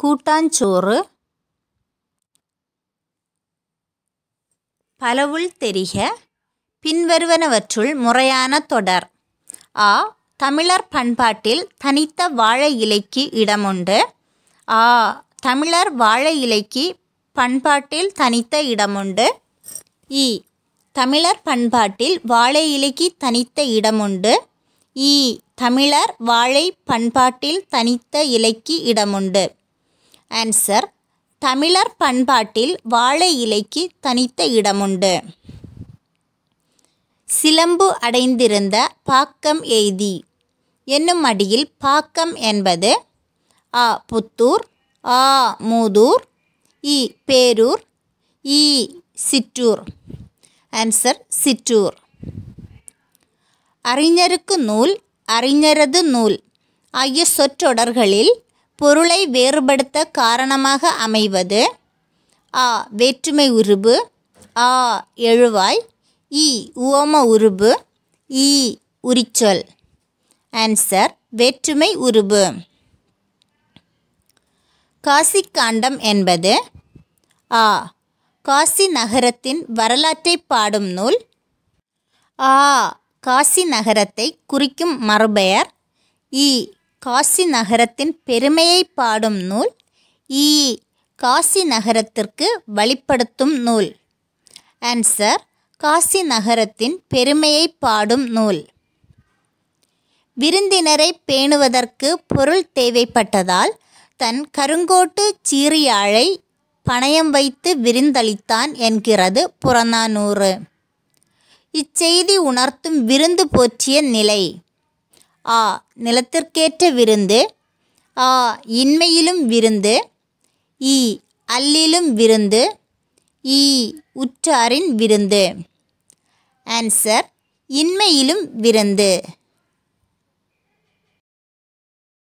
கூட்டாஞ்சோறு பலவுள் தெரிக பின்வருவனவற்றுள் முறையான தொடர் ஆ தமிழர் பண்பாட்டில் தனித்த வாழை இலைக்கு இடமுண்டு ஆ தமிழர் வாழை இலைக்கு பண்பாட்டில் தனித்த இடமுண்டு இ தமிழர் பண்பாட்டில் வாழை இலைக்கு தனித்த இடமுண்டு இ தமிழர் வாழை பண்பாட்டில் தனித்த இலைக்கு இடமுண்டு ஆன்சர் தமிழர் பண்பாட்டில் வாழை இலைக்கு தனித்த இடமுண்டு சிலம்பு அடைந்திருந்த பாக்கம் எய்தி என்னும் அடியில் பாக்கம் என்பது அ புத்தூர் ஆ மூதூர் இ பேரூர் இ சிற்றூர் ஆன்சர் சிற்றூர் அறிஞருக்கு நூல் அறிஞரது நூல் ஆகிய சொற்றொடர்களில் பொருளை வேறுபடுத்த காரணமாக அமைவது ஆ வேற்றுமை உருபு ஆ எழுவாய் இ உவம உருபு இ உரிச்சொல் ஆன்சர் வேற்றுமை உருபு காசிக்காண்டம் என்பது ஆ காசி நகரத்தின் வரலாற்றை பாடும் நூல் ஆ காசி நகரத்தை குறிக்கும் மறுபெயர் இ காசி நகரத்தின் பெருமையை பாடும் நூல் இ காசி நகரத்திற்கு வழிப்படுத்தும் நூல் ஆன்சர் காசி நகரத்தின் பெருமையை பாடும் நூல் விருந்தினரை பேணுவதற்கு பொருள் தேவைப்பட்டதால் தன் கருங்கோட்டு சீரியாழை பணயம் வைத்து விருந்தளித்தான் என்கிறது புறநானூறு இச்செய்தி உணர்த்தும் விருந்து போற்றிய நிலை ஆ நிலத்திற்கேற்ற விருந்து ஆ இன்மையிலும் விருந்து ஈ அல்லிலும் விருந்து ஈ உற்றாரின் விருந்து ஆன்சர் இன்மையிலும் விருந்து